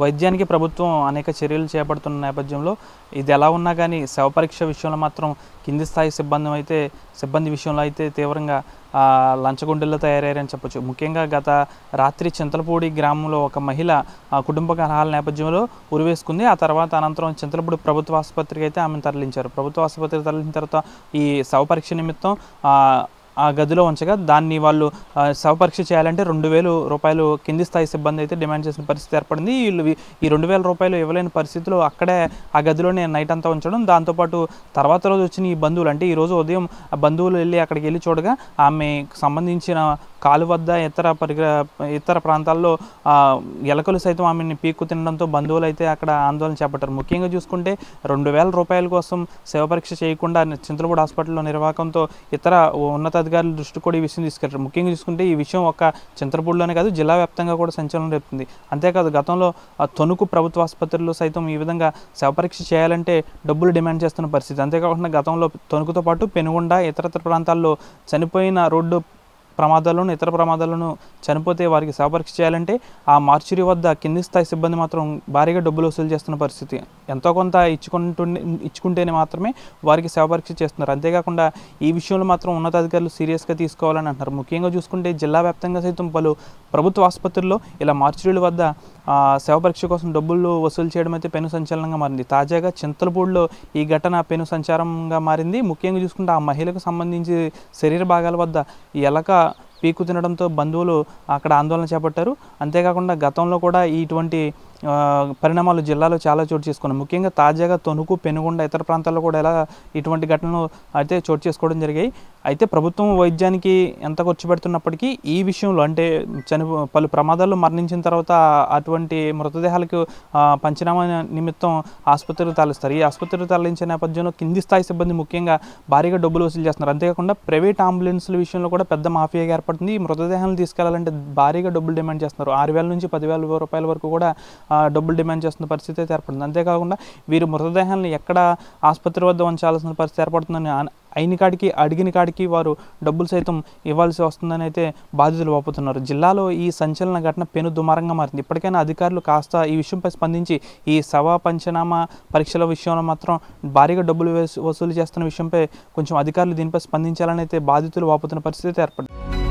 వైద్యానికి ప్రభుత్వం అనేక చర్యలు చేపడుతున్న నేపథ్యంలో ఇది ఎలా ఉన్నా కానీ శవ పరీక్ష విషయంలో మాత్రం కింది స్థాయి సిబ్బంది అయితే సిబ్బంది విషయంలో అయితే తీవ్రంగా లంచగొండల్లో తయారయ్యారని చెప్పొచ్చు ముఖ్యంగా గత రాత్రి చింతలపూడి గ్రామంలో ఒక మహిళ కుటుంబ కలహాల నేపథ్యంలో ఉరివేసుకుంది ఆ తర్వాత అనంతరం చింతలపూడి ప్రభుత్వ ఆసుపత్రికి అయితే ఆమెను తరలించారు ప్రభుత్వ ఆసుపత్రికి తరలించిన తర్వాత ఈ శవ పరీక్ష నిమిత్తం ఆ గదిలో ఉంచగా దాన్ని వాళ్ళు శవపరీక్ష చేయాలంటే రెండు వేలు రూపాయలు కింది స్థాయి సిబ్బంది అయితే డిమాండ్ చేసిన పరిస్థితి ఏర్పడింది వీళ్ళు ఈ రెండు వేల రూపాయలు ఇవ్వలేని పరిస్థితిలో అక్కడే ఆ గదిలోనే నైట్ అంతా ఉంచడం దాంతోపాటు తర్వాత రోజు వచ్చిన ఈ బంధువులు అంటే ఈరోజు ఉదయం బంధువులు వెళ్ళి అక్కడికి వెళ్ళి చూడగా ఆమెకు సంబంధించిన కాలు వద్ద ఇతర పరిగ్ర ఇతర ప్రాంతాల్లో ఎలకలు సైతం ఆమెని పీక్కు తినడంతో బంధువులు అయితే అక్కడ ఆందోళన చేపట్టారు ముఖ్యంగా చూసుకుంటే రెండు వేల రూపాయల కోసం సేవ పరీక్ష చేయకుండా చింతలపూడి హాస్పిటల్లో నిర్వాహకంతో ఇతర ఉన్నతాధికారుల దృష్టి కూడా ఈ విషయం తీసుకెళ్తారు ముఖ్యంగా చూసుకుంటే ఈ విషయం ఒక చింతలపూడిలోనే కాదు జిల్లా వ్యాప్తంగా కూడా సంచలనం రేపుతుంది అంతేకాదు గతంలో తణుకు ప్రభుత్వ ఆసుపత్రుల్లో సైతం ఈ విధంగా శవ పరీక్ష చేయాలంటే డబ్బులు డిమాండ్ చేస్తున్న పరిస్థితి అంతేకాకుండా గతంలో తణుకుతో పాటు పెనుగుండ ఇతరత్ర ప్రాంతాల్లో చనిపోయిన రోడ్డు ప్రమాదాల్లోనూ ఇతర ప్రమాదాల్లోనూ చనిపోతే వారికి శాపరీక్ష చేయాలంటే ఆ మార్చురీ వద్ద కింది స్థాయి సిబ్బంది మాత్రం భారీగా డబ్బులు వసూలు చేస్తున్న పరిస్థితి ఎంతో కొంత ఇచ్చుకుంటుండే ఇచ్చుకుంటేనే మాత్రమే వారికి సేవపరీక్ష చేస్తున్నారు అంతేకాకుండా ఈ విషయంలో మాత్రం ఉన్నతాధికారులు సీరియస్గా తీసుకోవాలని అంటున్నారు ముఖ్యంగా చూసుకుంటే జిల్లా వ్యాప్తంగా సైతం పలు ప్రభుత్వ ఆసుపత్రుల్లో ఇలా మార్చురీల వద్ద పరీక్ష కోసం డబ్బులు వసూలు చేయడం అయితే పెను సంచలనంగా మారింది తాజాగా చింతలపూడిలో ఈ ఘటన పెను సంచారంగా మారింది ముఖ్యంగా చూసుకుంటే ఆ మహిళకు సంబంధించి శరీర భాగాల వద్ద ఎలక పీకు తినడంతో బంధువులు అక్కడ ఆందోళన చేపట్టారు అంతేకాకుండా గతంలో కూడా ఇటువంటి పరిణామాలు జిల్లాలో చాలా చోటు చేసుకున్నాయి ముఖ్యంగా తాజాగా తణుకు పెనుగొండ ఇతర ప్రాంతాల్లో కూడా ఇలా ఇటువంటి ఘటనలు అయితే చోటు చేసుకోవడం జరిగాయి అయితే ప్రభుత్వం వైద్యానికి ఎంత ఖర్చు పెడుతున్నప్పటికీ ఈ విషయంలో అంటే చని పలు ప్రమాదాల్లో మరణించిన తర్వాత అటువంటి మృతదేహాలకు పంచనామా నిమిత్తం ఆసుపత్రులు తరలిస్తారు ఈ ఆసుపత్రులు తరలించే నేపథ్యంలో కింది స్థాయి సిబ్బంది ముఖ్యంగా భారీగా డబ్బులు వసూలు చేస్తున్నారు అంతేకాకుండా ప్రైవేట్ అంబులెన్స్ల విషయంలో కూడా పెద్ద మాఫియా ఏర్పడుతుంది ఈ మృతదేహాలను తీసుకెళ్లాలంటే భారీగా డబ్బులు డిమాండ్ చేస్తున్నారు ఆరు వేల నుంచి పదివేల రూపాయల వరకు కూడా డబ్బులు డిమాండ్ చేస్తున్న పరిస్థితి అయితే ఏర్పడుతుంది అంతేకాకుండా వీరు మృతదేహాన్ని ఎక్కడ ఆసుపత్రి వద్ద ఉంచాల్సిన పరిస్థితి ఏర్పడుతుందని అయిన కాడికి అడిగిన కాడికి వారు డబ్బులు సైతం ఇవ్వాల్సి వస్తుందని అయితే బాధితులు వాపుతున్నారు జిల్లాలో ఈ సంచలన ఘటన పెను దుమారంగా మారింది ఇప్పటికైనా అధికారులు కాస్త ఈ విషయంపై స్పందించి ఈ సవా పంచనామా పరీక్షల విషయంలో మాత్రం భారీగా డబ్బులు వసూలు చేస్తున్న విషయంపై కొంచెం అధికారులు దీనిపై స్పందించాలని అయితే బాధితులు వాపుతున్న పరిస్థితి ఏర్పడింది